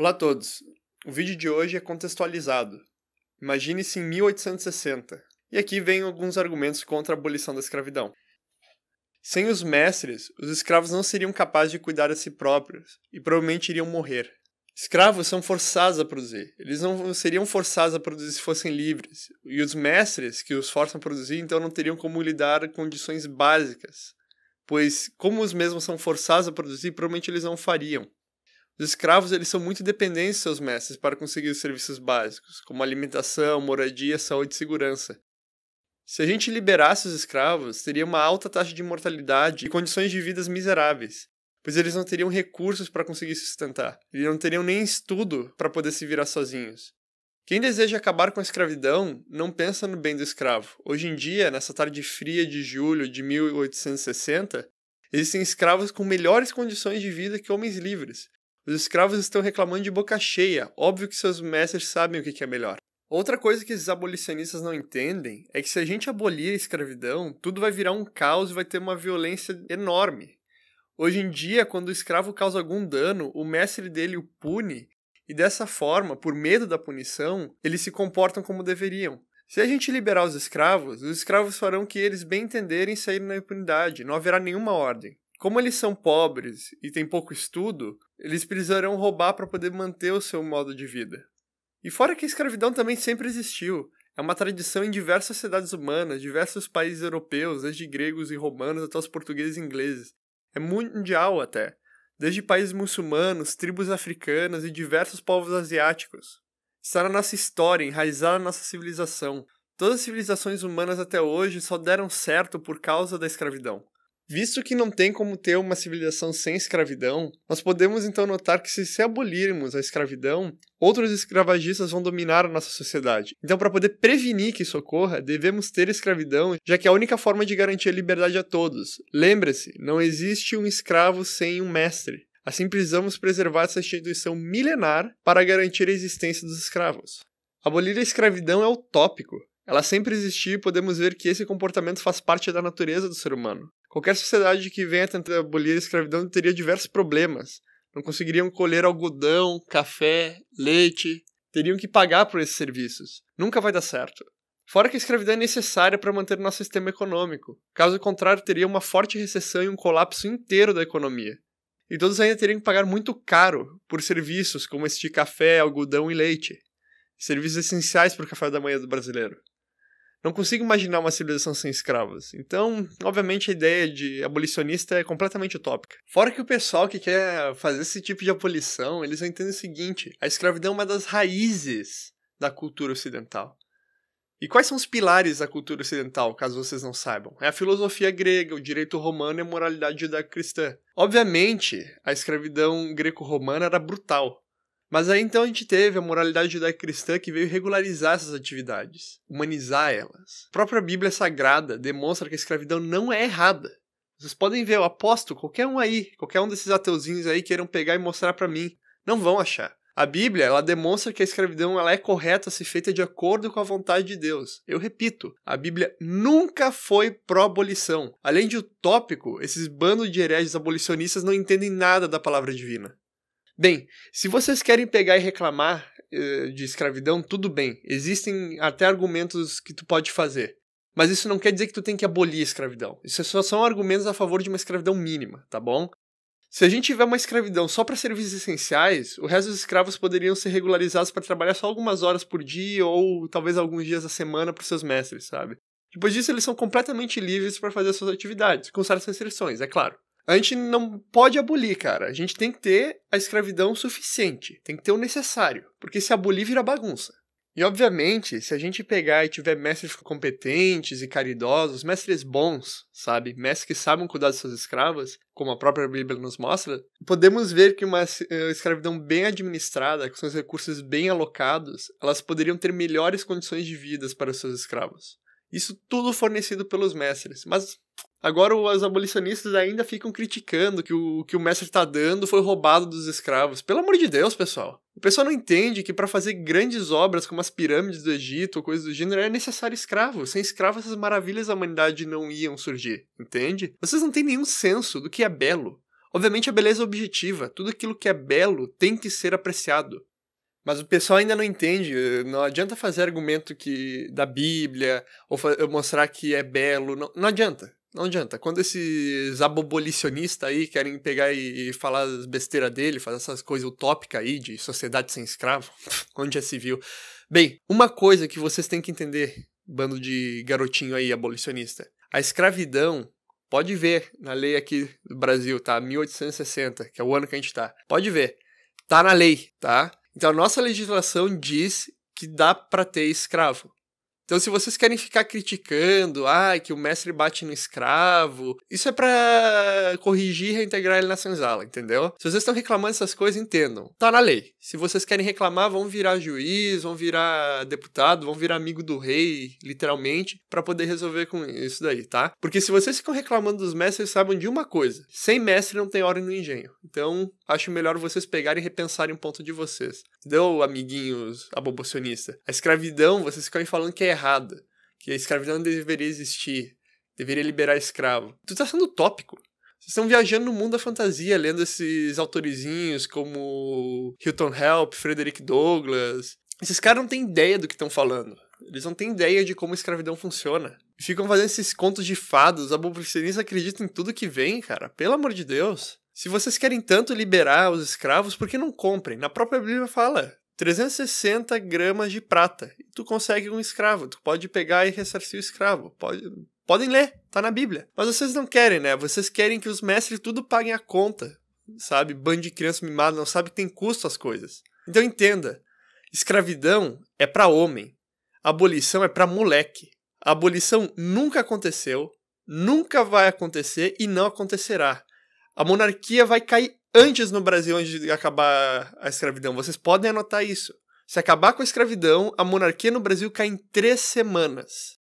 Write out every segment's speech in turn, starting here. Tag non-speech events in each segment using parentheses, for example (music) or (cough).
Olá a todos! O vídeo de hoje é contextualizado. Imagine-se em 1860, e aqui vêm alguns argumentos contra a abolição da escravidão. Sem os mestres, os escravos não seriam capazes de cuidar a si próprios e provavelmente iriam morrer. Escravos são forçados a produzir. Eles não seriam forçados a produzir se fossem livres. E os mestres que os forçam a produzir, então não teriam como lidar com condições básicas. Pois, como os mesmos são forçados a produzir, provavelmente eles não fariam. Os escravos eles são muito dependentes de seus mestres para conseguir os serviços básicos, como alimentação, moradia, saúde e segurança. Se a gente liberasse os escravos, teria uma alta taxa de mortalidade e condições de vidas miseráveis, pois eles não teriam recursos para conseguir se sustentar, eles não teriam nem estudo para poder se virar sozinhos. Quem deseja acabar com a escravidão não pensa no bem do escravo. Hoje em dia, nessa tarde fria de julho de 1860, existem escravos com melhores condições de vida que homens livres, os escravos estão reclamando de boca cheia, óbvio que seus mestres sabem o que é melhor. Outra coisa que esses abolicionistas não entendem é que se a gente abolir a escravidão, tudo vai virar um caos e vai ter uma violência enorme. Hoje em dia, quando o escravo causa algum dano, o mestre dele o pune, e dessa forma, por medo da punição, eles se comportam como deveriam. Se a gente liberar os escravos, os escravos farão o que eles bem entenderem e sair na impunidade, não haverá nenhuma ordem. Como eles são pobres e têm pouco estudo, eles precisarão roubar para poder manter o seu modo de vida. E fora que a escravidão também sempre existiu. É uma tradição em diversas sociedades humanas, diversos países europeus, desde gregos e romanos até os portugueses e ingleses. É mundial até, desde países muçulmanos, tribos africanas e diversos povos asiáticos. Está na nossa história, enraizada na nossa civilização. Todas as civilizações humanas até hoje só deram certo por causa da escravidão. Visto que não tem como ter uma civilização sem escravidão, nós podemos então notar que se abolirmos a escravidão, outros escravagistas vão dominar a nossa sociedade. Então, para poder prevenir que isso ocorra, devemos ter escravidão, já que é a única forma de garantir a liberdade a todos. Lembre-se, não existe um escravo sem um mestre. Assim, precisamos preservar essa instituição milenar para garantir a existência dos escravos. Abolir a escravidão é utópico. Ela sempre existiu e podemos ver que esse comportamento faz parte da natureza do ser humano. Qualquer sociedade que venha tentar abolir a escravidão teria diversos problemas. Não conseguiriam colher algodão, café, leite. Teriam que pagar por esses serviços. Nunca vai dar certo. Fora que a escravidão é necessária para manter nosso sistema econômico. Caso contrário, teria uma forte recessão e um colapso inteiro da economia. E todos ainda teriam que pagar muito caro por serviços como este café, algodão e leite. Serviços essenciais para o café da manhã do brasileiro. Não consigo imaginar uma civilização sem escravos. Então, obviamente, a ideia de abolicionista é completamente utópica. Fora que o pessoal que quer fazer esse tipo de abolição, eles entendem o seguinte: a escravidão é uma das raízes da cultura ocidental. E quais são os pilares da cultura ocidental, caso vocês não saibam? É a filosofia grega, o direito romano e a moralidade judaico-cristã. Obviamente, a escravidão greco-romana era brutal. Mas aí então a gente teve a moralidade judaica cristã que veio regularizar essas atividades, humanizar elas. A própria Bíblia Sagrada demonstra que a escravidão não é errada. Vocês podem ver, eu aposto, qualquer um aí, qualquer um desses ateuzinhos aí queiram pegar e mostrar para mim. Não vão achar. A Bíblia, ela demonstra que a escravidão ela é correta se feita de acordo com a vontade de Deus. Eu repito, a Bíblia nunca foi pró-abolição. Além de utópico, esses bandos de hereges abolicionistas não entendem nada da palavra divina. Bem, se vocês querem pegar e reclamar uh, de escravidão, tudo bem. Existem até argumentos que tu pode fazer. Mas isso não quer dizer que tu tem que abolir a escravidão. Isso é só são argumentos a favor de uma escravidão mínima, tá bom? Se a gente tiver uma escravidão só para serviços essenciais, o resto dos escravos poderiam ser regularizados para trabalhar só algumas horas por dia ou talvez alguns dias da semana para seus mestres, sabe? Depois disso, eles são completamente livres para fazer suas atividades, com certas restrições, é claro. A gente não pode abolir, cara. A gente tem que ter a escravidão suficiente, tem que ter o necessário, porque se abolir vira bagunça. E obviamente, se a gente pegar e tiver mestres competentes e caridosos, mestres bons, sabe? Mestres que sabem cuidar de suas escravas, como a própria Bíblia nos mostra, podemos ver que uma eh, escravidão bem administrada, com seus recursos bem alocados, elas poderiam ter melhores condições de vida para seus escravos. Isso tudo fornecido pelos mestres, mas Agora os abolicionistas ainda ficam criticando que o que o mestre está dando foi roubado dos escravos. Pelo amor de Deus, pessoal. O pessoal não entende que para fazer grandes obras como as pirâmides do Egito ou coisas do gênero é necessário escravo. Sem escravo essas maravilhas da humanidade não iam surgir, entende? Vocês não têm nenhum senso do que é belo. Obviamente a beleza é objetiva, tudo aquilo que é belo tem que ser apreciado. Mas o pessoal ainda não entende, não adianta fazer argumento que da Bíblia ou mostrar que é belo, não, não adianta. Não adianta. Quando esses abobolicionistas aí querem pegar e, falar as besteiras dele, fazer essas coisas utópicas aí de sociedade sem escravo, (laughs) onde já se viu. Bem, uma coisa que vocês têm que entender, bando de garotinho aí abolicionista. A escravidão, pode ver na lei aqui do Brasil, tá? 1860, que é o ano que a gente tá. Pode ver. Tá na lei, tá? Então a nossa legislação diz que dá para ter escravo. Então, se vocês querem ficar criticando, ah, que o mestre bate no escravo, isso é para corrigir e reintegrar ele na senzala, entendeu? Se vocês estão reclamando essas coisas, entendam. Tá na lei. Se vocês querem reclamar, vão virar juiz, vão virar deputado, vão virar amigo do rei, literalmente, para poder resolver com isso daí, tá? Porque se vocês ficam reclamando dos mestres, saibam de uma coisa: sem mestre não tem hora no engenho. Então, acho melhor vocês pegarem e repensarem o ponto de vocês. Entendeu, amiguinhos abobocionistas? A escravidão, vocês ficam falando que é errada, que a escravidão não deveria existir, deveria liberar escravo. Tu tá sendo utópico. Vocês estão viajando no mundo da fantasia, lendo esses autorizinhos como Hilton Help, Frederick Douglass. Esses caras não têm ideia do que estão falando. Eles não têm ideia de como a escravidão funciona. Ficam fazendo esses contos de fadas. A abolicionista acredita em tudo que vem, cara. Pelo amor de Deus. Se vocês querem tanto liberar os escravos, por que não comprem? Na própria Bíblia fala. 360 gramas de prata. tu consegue um escravo. Tu pode pegar e ressarcir o escravo. Pode, podem ler, tá na Bíblia. Mas vocês não querem, né? Vocês querem que os mestres tudo paguem a conta. Sabe? Bando de criança mimada não sabe que tem custo as coisas. Então entenda. Escravidão é para homem. Abolição é para moleque. A abolição nunca aconteceu, nunca vai acontecer e não acontecerá. A monarquia vai cair antes no Brasil, antes de acabar a escravidão. Vocês podem anotar isso. Se acabar com a escravidão, a monarquia no Brasil cai em três semanas.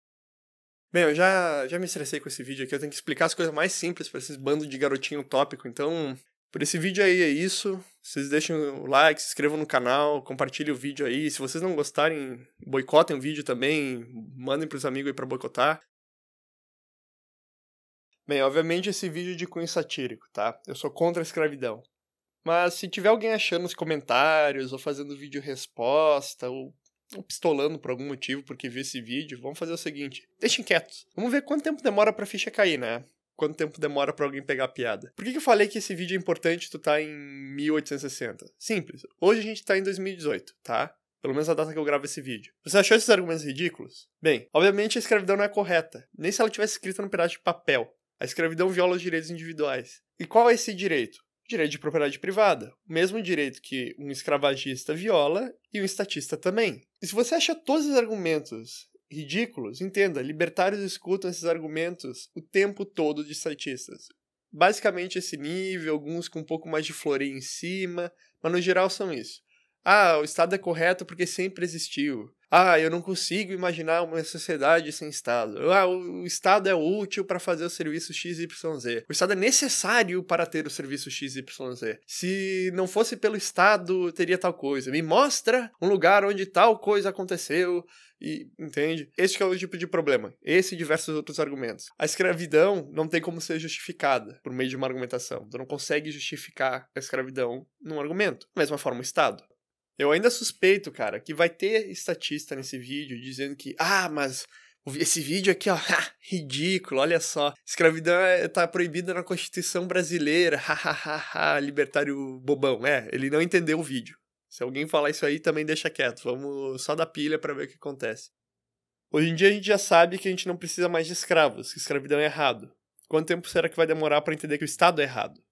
Bem, eu já, já me estressei com esse vídeo aqui. Eu tenho que explicar as coisas mais simples para esses bando de garotinho tópico. Então, por esse vídeo aí é isso. Vocês deixem o like, se inscrevam no canal, compartilhem o vídeo aí. Se vocês não gostarem, boicotem o vídeo também. Mandem pros amigos aí pra boicotar. Bem, obviamente esse vídeo é de cunho satírico, tá? Eu sou contra a escravidão. Mas se tiver alguém achando nos comentários, ou fazendo vídeo resposta, ou pistolando por algum motivo porque viu esse vídeo, vamos fazer o seguinte: deixem quietos. Vamos ver quanto tempo demora pra ficha cair, né? Quanto tempo demora para alguém pegar a piada? Por que, que eu falei que esse vídeo é importante tu tá em 1860? Simples. Hoje a gente tá em 2018, tá? Pelo menos a data que eu gravo esse vídeo. Você achou esses argumentos ridículos? Bem, obviamente a escravidão não é correta. Nem se ela tivesse escrita no pedaço de papel. A escravidão viola os direitos individuais. E qual é esse direito? Direito de propriedade privada, o mesmo direito que um escravagista viola e um estatista também. E se você acha todos os argumentos ridículos, entenda, libertários escutam esses argumentos o tempo todo de estatistas. Basicamente esse nível, alguns com um pouco mais de floreio em cima, mas no geral são isso. Ah, o Estado é correto porque sempre existiu. Ah, eu não consigo imaginar uma sociedade sem Estado. Ah, o Estado é útil para fazer o serviço XYZ. O Estado é necessário para ter o serviço XYZ. Se não fosse pelo Estado, teria tal coisa. Me mostra um lugar onde tal coisa aconteceu. E, entende? Este é o tipo de problema. Esse e diversos outros argumentos. A escravidão não tem como ser justificada por meio de uma argumentação. Tu não consegue justificar a escravidão num argumento. Da mesma forma, o Estado. Eu ainda suspeito, cara, que vai ter estatista nesse vídeo dizendo que, ah, mas esse vídeo aqui, ó, (laughs) ha, ridículo, olha só. Escravidão é, tá proibida na Constituição brasileira, hahaha, libertário bobão. É, ele não entendeu o vídeo. Se alguém falar isso aí, também deixa quieto. Vamos só dar pilha para ver o que acontece. Hoje em dia a gente já sabe que a gente não precisa mais de escravos, que escravidão é errado. Quanto tempo será que vai demorar para entender que o Estado é errado?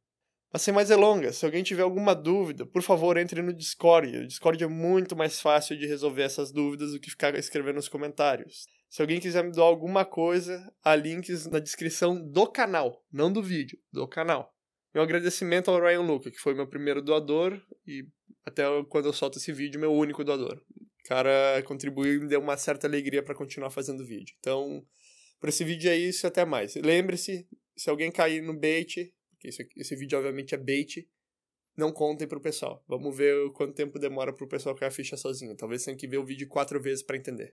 sem assim, mais delongas, é se alguém tiver alguma dúvida, por favor, entre no Discord. O Discord é muito mais fácil de resolver essas dúvidas do que ficar escrevendo nos comentários. Se alguém quiser me doar alguma coisa, há links na descrição do canal, não do vídeo, do canal. Meu agradecimento ao Ryan Luca, que foi meu primeiro doador e até quando eu solto esse vídeo, meu único doador. O cara contribuiu e me deu uma certa alegria para continuar fazendo vídeo. Então, por esse vídeo é isso e até mais. Lembre-se, se alguém cair no bait, porque esse, esse vídeo, obviamente, é bait. Não contem pro pessoal. Vamos ver quanto tempo demora pro pessoal cair a ficha sozinho. Talvez tenha que ver o vídeo quatro vezes para entender.